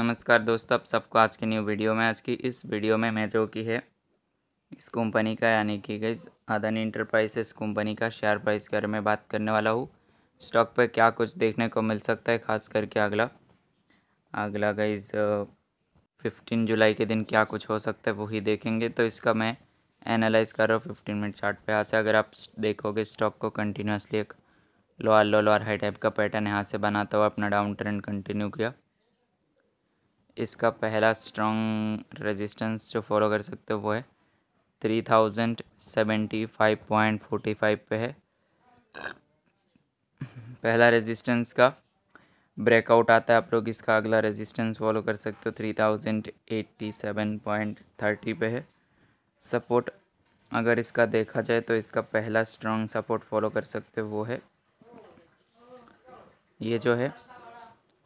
नमस्कार दोस्तों आप सबको आज की न्यू वीडियो में आज की इस वीडियो में मैं जो की है इस कंपनी का यानी कि गई अदानी इंटरप्राइजेस कंपनी का शेयर प्राइस के बारे में बात करने वाला हूँ स्टॉक पर क्या कुछ देखने को मिल सकता है खास करके अगला अगला गईज फिफ्टीन जुलाई के दिन क्या कुछ हो सकता है वही देखेंगे तो इसका मैं एनालाइज कर रहा हूँ फिफ्टीन मिनट चार्ट पे यहाँ से अगर आप देखोगे स्टॉक को कंटिन्यूसली एक lower low lower high type का पैटर्न यहाँ से बनाता हुआ अपना डाउन ट्रेंड कंटिन्यू किया इसका पहला स्ट्रॉन्ग रेजिस्टेंस जो फॉलो कर सकते हो वो है three thousand seventy five point forty five पे है पहला रेजिस्टेंस का ब्रेकआउट आता है आप लोग इसका अगला रेजिस्टेंस फॉलो कर सकते हो three thousand eighty seven point thirty पे है सपोर्ट अगर इसका देखा जाए तो इसका पहला स्ट्रॉन्ग सपोर्ट फॉलो कर सकते हो वो है ये जो है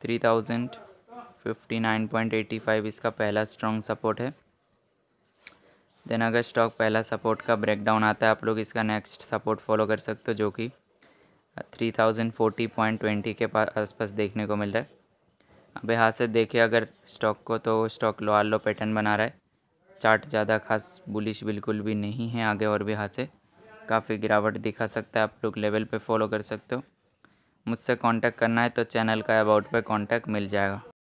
थ्री थाउजेंड 59.85 इसका पहला स्ट्रॉन्ग सपोर्ट है देन अगर स्टॉक पहला सपोर्ट का ब्रेकडाउन आता है आप लोग इसका नेक्स्ट सपोर्ट फॉलो कर सकते हो जो कि 3040.20 के पास आसपास देखने को मिल रहा है अब यहाँ से देखिए अगर स्टॉक को तो स्टॉक लो आल लो पैटर्न बना रहा है चार्ट ज़्यादा खास बुलिश बिल्कुल भी नहीं है आगे और भी यहाँ से काफ़ी गिरावट दिखा सकता है आप लोग लेवल पे फॉलो कर सकते हो मुझसे कांटेक्ट करना है तो चैनल का अबाउट पे कांटेक्ट मिल जाएगा